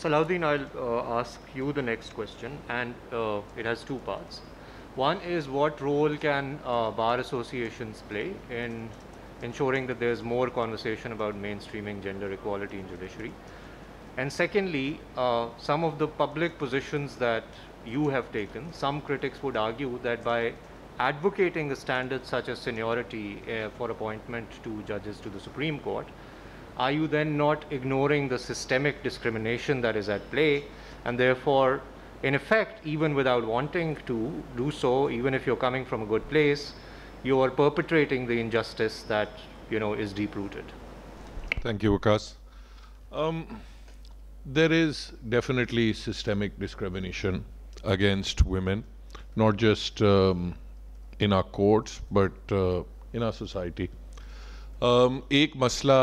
Salahuddin, I'll uh, ask you the next question, and uh, it has two parts. One is what role can uh, bar associations play in ensuring that there's more conversation about mainstreaming gender equality in judiciary? And secondly, uh, some of the public positions that you have taken, some critics would argue that by advocating a standard such as seniority uh, for appointment to judges to the Supreme Court, are you then not ignoring the systemic discrimination that is at play? And therefore, in effect, even without wanting to do so, even if you're coming from a good place, you are perpetrating the injustice that you know is deep-rooted. Thank you, akas Um, there is definitely systemic discrimination against women, not just um, in our courts, but uh, in our society. Um, एक मसला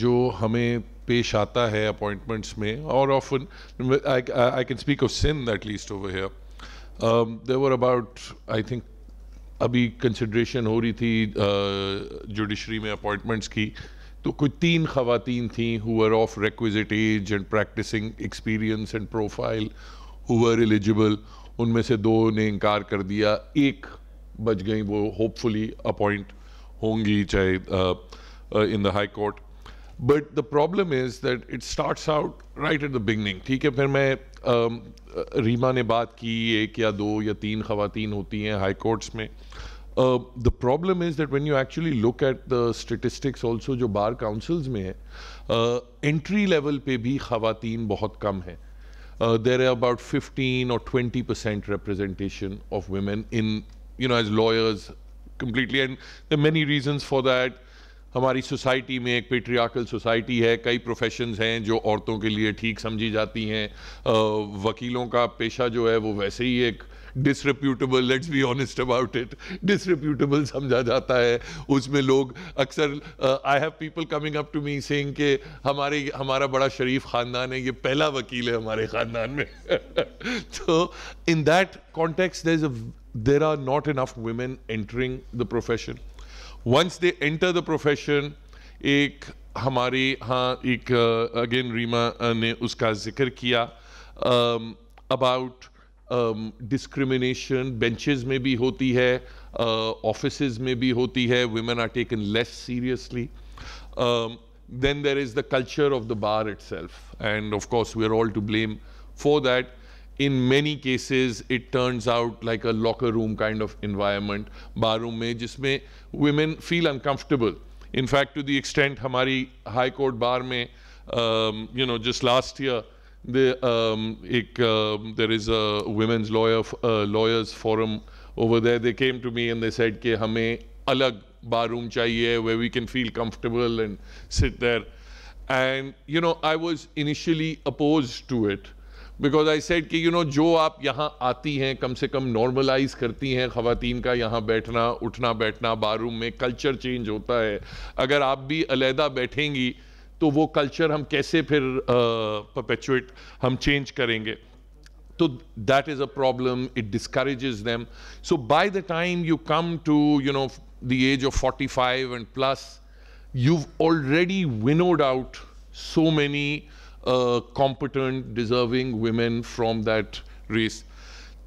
जो हमें पेश आता है appointments में और often I can speak of Sindh at least over here there were about I think अभी कंसिड्रेशन हो रही थी जुडिशरी uh, में अपॉइंटमेंट्स की तो कुछ तीन खातन थी were of requisite age and practising experience and profile were eligible उनमें से दो ने इनकार कर दिया एक बच गई वो होपफुली अपॉइंट होंगी चाहे uh, Uh, in the High Court. But the problem is that it starts out right at the beginning. ठीक है फिर मैं um, uh, रीमा ने बात की एक या दो या तीन खवातीन होती हैं high uh, the problem is that when you actually look at the statistics also जो councils काउंसिल्स में हैं एंट्री लेवल पे भी खवातीन बहुत कम हैं there are about 15 or 20 percent representation of women in you know as lawyers completely and there are many reasons for that हमारी society में एक पेट्रियाकल सोसाइटी है कई प्रोफेशंस हैं जो औरतों के लिए ठीक समझी जाती हैं वकीलों का पेशा जो है वो वैसे ही एक disreputable let's be honest about it disreputable समझा जाता है उसमें लोग अक्सर I have people coming up to me saying के हमारे हमारा बड़ा शरीफ ख़ानदान है ये पहला वकील है हमारे ख़ानदान में तो in that context there is there are not enough women entering the profession once they enter the profession एक हमारे यहाँ एक अगेन रीमा ने उसका जिक्र किया अबाउट डिस्क्रिमिनेशन बेंचेस में भी होती है ऑफिस uh, में भी होती है women are taken less seriously then there is the culture of the bar itself and of course we are all to blame for that in many cases it turns out like a locker room kind of environment baroom mein jisme women feel uncomfortable in fact to the extent hamari high court bar mein um, you know just last year the um, ek, um, there is a women's lawyer uh, lawyers forum over there they came to me and they said ki hame alag baroom chahiye where we can feel comfortable and sit there and you know i was initially opposed to it because I said कि you know जो आप यहाँ आती हैं कम से कम normalise करती हैं ख़वातीन का यहाँ बैठना उठना बैठना बाथरूम में कल्चर चेंज होता है अगर आप भी अलहदा बैठेंगी तो वो कल्चर हम कैसे फिर परपेचुएट हम चेंज करेंगे तो that is a problem it discourages them so by the time you come to you know the age of forty five and plus you already winnowed out so many Competent, deserving women from that race.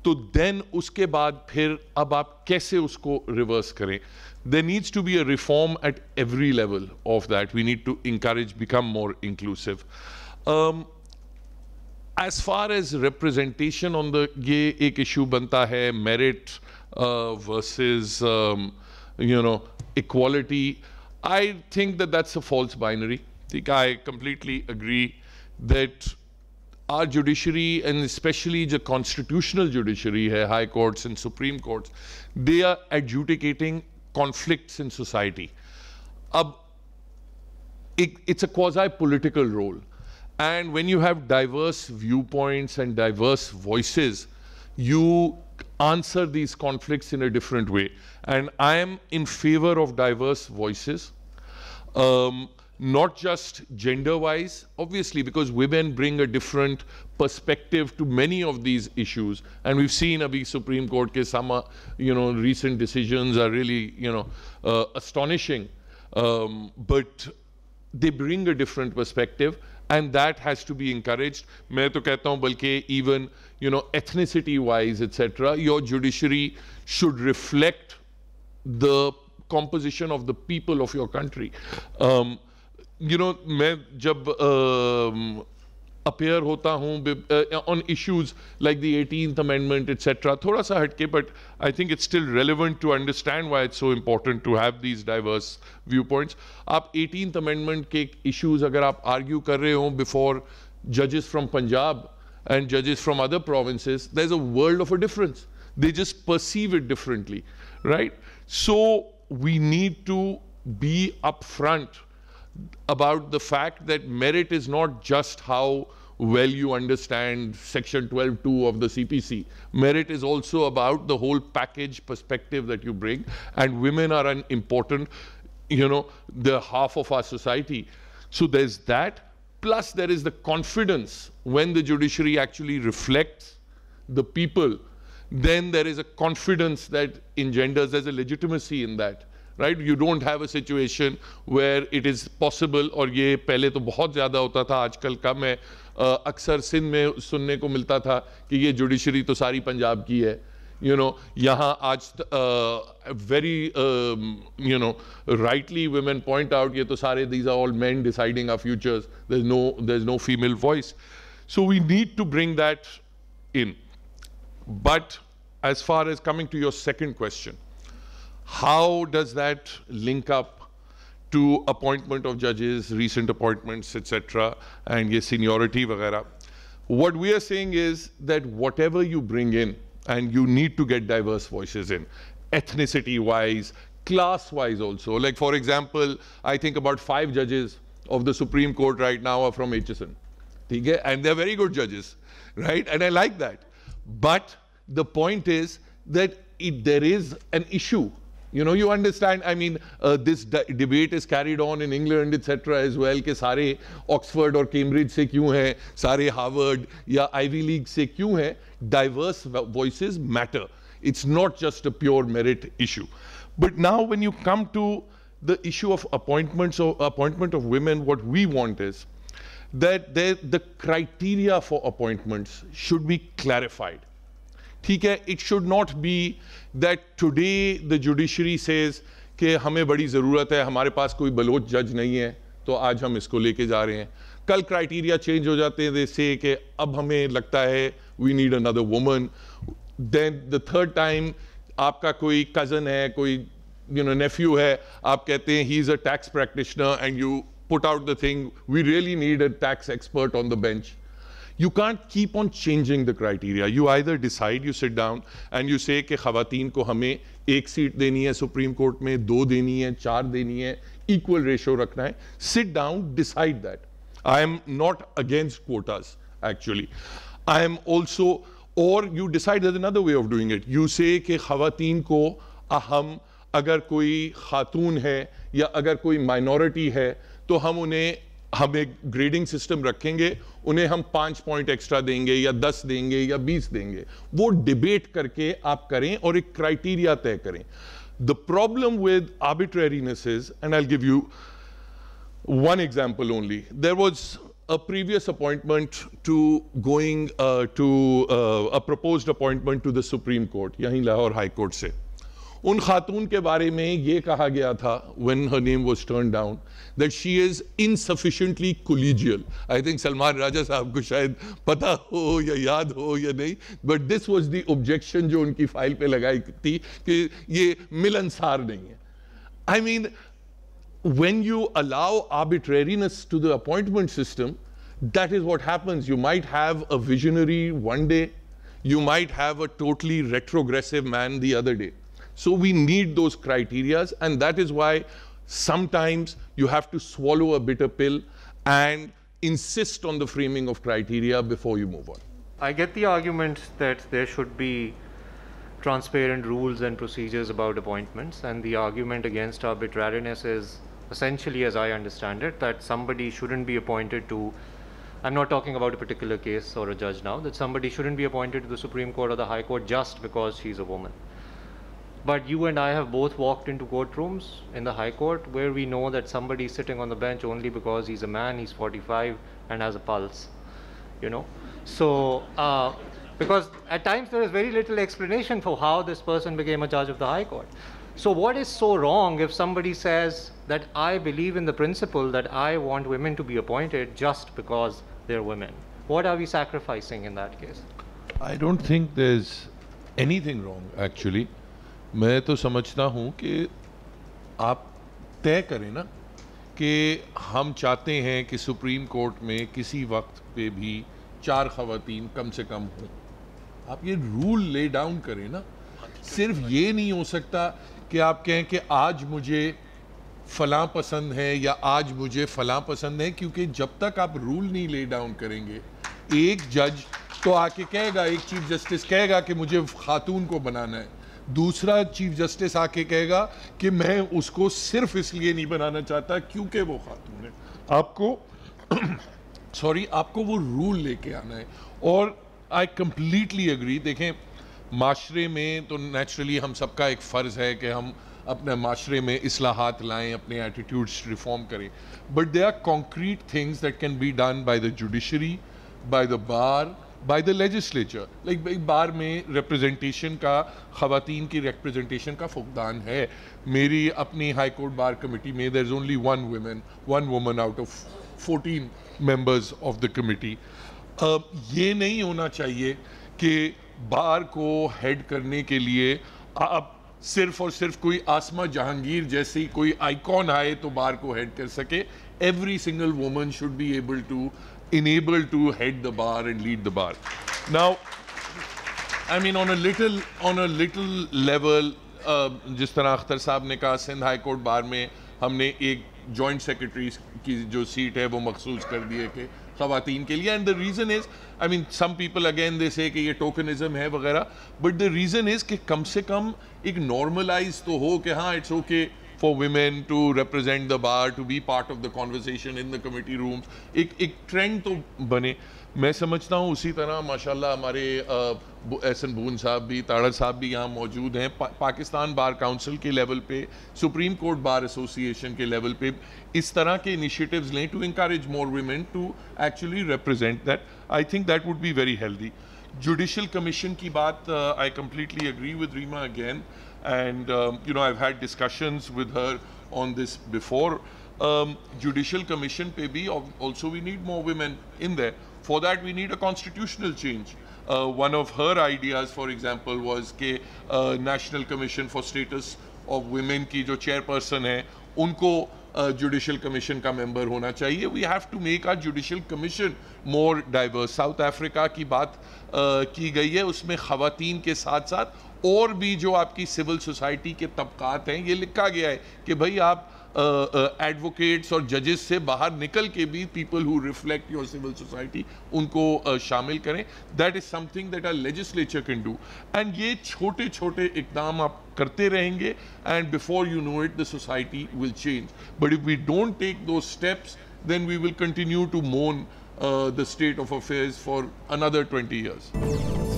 So then, uske baad, फिर ab आप kaise usko reverse kare? there needs to be a reform at every level of that. We need to encourage, become more inclusive. Um, as far as representation on the ye ek issue banta hai merit uh, versus um, you know equality. I think that that's a false binary. I think I completely agree that our judiciary and especially the constitutional judiciary, high courts and supreme courts, they are adjudicating conflicts in society. it, it's a quasi-political role. And when you have diverse viewpoints and diverse voices, you answer these conflicts in a different way. And I am in favor of diverse voices. Um, not just gender wise, obviously, because women bring a different perspective to many of these issues. And we've seen a big Supreme Court case, some, you know, recent decisions are really, you know, uh, astonishing. Um, but they bring a different perspective and that has to be encouraged. even you know ethnicity wise etc. Your judiciary should reflect the composition of the people of your country. Um, you know मैं जब appear होता हूँ on issues like the eighteen amendment etcetera थोड़ा सा हटके but I think it's still relevant to understand why it's so important to have these diverse view points आप eighteen amendment के issues अगर आप आर्ग्यू कर रहे हो बिफोर जजेस फ्रॉम पंजाब एंड जजेस from other provinces there is a world of a difference they just perceive it differently right so we need to be up front about the fact that merit is not just how well you understand section 12.2 of the CPC. Merit is also about the whole package perspective that you bring and women are an important, you know, the half of our society. So there's that, plus there is the confidence when the judiciary actually reflects the people, then there is a confidence that engenders, as a legitimacy in that right? You don't have a situation where it is possible or ye pehle to bahut zyada hota tha, aaj kal kam hai. Uh, aksar sin mein sunne ko milta judiciary to sari Punjab ki You know, yahan aaj very, you know, rightly women point out ye to sare, these are all men deciding our futures. there's no female voice. So we need to bring that in. But as far as coming to your second question, how does that link up to appointment of judges, recent appointments, etc., and yes, seniority, vagara? What we are saying is that whatever you bring in, and you need to get diverse voices in, ethnicity-wise, class-wise also. Like, for example, I think about five judges of the Supreme Court right now are from Aitchison. And they're very good judges, right? And I like that. But the point is that it, there is an issue you know, you understand, I mean, uh, this debate is carried on in England, etc. as well, ke sare Oxford or Cambridge se kyun hai, sare Harvard ya Ivy League se kyun hai, diverse voices matter. It's not just a pure merit issue. But now when you come to the issue of appointments or appointment of women, what we want is that the criteria for appointments should be clarified. ठीक है it should not be that today the judiciary says कि हमें बड़ी ज़रूरत है हमारे पास कोई Bloch जज नहीं है तो आज हम इसको लेके जा रहे हैं कल क्राइटेरिया चेंज हो जाते हैं जैसे कि अब हमें लगता है we need another woman then the third time आपका कोई कज़न है कोई यू नो नेफ्यू है आप कहते हैं he is a tax practitioner and you put out the thing we really need a tax expert on the bench you can't keep on changing the criteria you either decide you sit down and you say खातन को हमें एक seat देनी है supreme court में दो देनी है चार देनी है इक्वल रेशो रखना है sit down decide that I am not against quotas actually I am also और you decide that another way of doing it you say खातन को अहम अगर कोई खातून है या अगर कोई माइनॉरिटी है तो हम उन्हें हम एक ग्रेडिंग सिस्टम रखेंगे उन्हें हम पांच पॉइंट एक्स्ट्रा देंगे या दस देंगे या बीस देंगे वो डिबेट करके आप करें और एक क्राइटेरिया तय करें the problem with arbitrariness is and I give you one example only there was a previous appointment to going to a propose appointment to the supreme court यहीं लाहौर हाई कोर्ट से उन खातून के बारे में ये कहा गया था when her name was turn down that she is insufficiently collegial I think Salman Raja साहब को शायद पता हो या याद हो या नहीं but this was the objection जो उनकी फाइल पर लगाई थी कि ये मिलनसार नहीं है I mean when you allow arbitrariness to the appointment system that is what happens you might have a visionary one day you might have a totally retrogressive man the other day So we need those criterias, and that is why sometimes you have to swallow a bitter pill and insist on the framing of criteria before you move on. I get the argument that there should be transparent rules and procedures about appointments, and the argument against arbitrariness is essentially, as I understand it, that somebody shouldn't be appointed to. I'm not talking about a particular case or a judge now, that somebody shouldn't be appointed to the Supreme Court or the High Court just because she's a woman. But you and I have both walked into courtrooms in the High Court where we know that somebody is sitting on the bench only because he's a man, he's 45, and has a pulse. You know, so uh, because at times there is very little explanation for how this person became a judge of the High Court. So what is so wrong if somebody says that I believe in the principle that I want women to be appointed just because they're women? What are we sacrificing in that case? I don't think there's anything wrong actually. मैं तो समझता हूँ कि आप तय करें ना कि हम चाहते हैं कि सुप्रीम कोर्ट में किसी वक्त पे भी चार खातन कम से कम हों आप ये रूल ले डाउन करें ना सिर्फ ये नहीं हो सकता कि आप कहें कि आज मुझे फलां पसंद है या आज मुझे फलां पसंद है क्योंकि जब तक आप रूल नहीं ले डाउन करेंगे एक जज तो आके कहेगा एक चीफ जस्टिस कहेगा कि मुझे खातून को बनाना है दूसरा चीफ जस्टिस आके कहेगा कि मैं उसको सिर्फ इसलिए नहीं बनाना चाहता क्योंकि वो खातून है आपको सॉरी आपको वो रूल लेके आना है और आई कम्प्लीटली अग्री देखें माशरे में तो नेचुरली हम सबका एक फ़र्ज़ है कि हम अपने माशरे में असलाहत लाएं अपने एटीट्यूड्स रिफॉर्म करें but they are concrete things that can be done by the judiciary by the bar by the legislature like एक बार में रिप्रेजेंटेशन का खातन की रिप्रेजेंटेशन का फुकदान है मेरी अपनी हाई कोर्ट बार कमेटी में there is only one women one woman out of fourteen members of the committee ये नहीं होना चाहिए कि बार को हेड करने के लिए आप सिर्फ और सिर्फ कोई आसमा जहांगीर जैसी कोई आइकॉन आए तो बार को हेड कर सके every single woman should be able to enabled to head the bar and lead the bar. Now, I mean, on a little, on a little level, uh, जिस तरह अख्तर साहब ने कहा सिंध हाई कोर्ट बार में हमने एक जॉइंट सेक्रेटरी की जो सीट है वो मखसूस कर दी है कि खातन के लिए and the reason is I mean some people again they say कि ये टोकनिज्म है वगैरह बट द रीज़न इज़ कि कम से कम एक नॉर्मलाइज तो हो कि हाँ it's okay okay, for women to represent the bar, to be part of the conversation in the committee rooms. एक एक ट्रेंड तो बने मैं समझता हूँ उसी तरह माशाल्लाह हमारे एस एन भून साहब भी ताड़ा साहब भी यहाँ मौजूद हैं पा, पाकिस्तान बार काउंसिल के लेवल पे सुप्रीम कोर्ट बार एसोसिएशन के लेवल पे इस तरह के इनिशिएटिव्स लें to encourage more women to actually represent that I think that would be very healthy judicial commission की बात I completely agree with Reema again And, um, you know, I've had discussions with her on this before. Um, Judicial Commission maybe. also we need more women in there. For that, we need a constitutional change. Uh, one of her ideas, for example, was ke uh, National Commission for Status of Women ki jo chairperson hai, unko uh, judicial commission ka member hona chahiye. We have to make our judicial commission more diverse. South Africa ki baat uh, की गई है उसमें ख़वातीन के saath. और भी जो आपकी सिविल सोसाइटी के तबकात हैं ये लिखा गया है कि भाई आप एडवोकेट्स और जजेस से बाहर निकल के भी people who reflect your civil society उनको आ, शामिल करें that is something that our legislature can do and ये छोटे छोटे इकदाम आप करते रहेंगे and before you know it the society will change but if we don't take those steps then we will continue to moan the state of affairs for another twenty years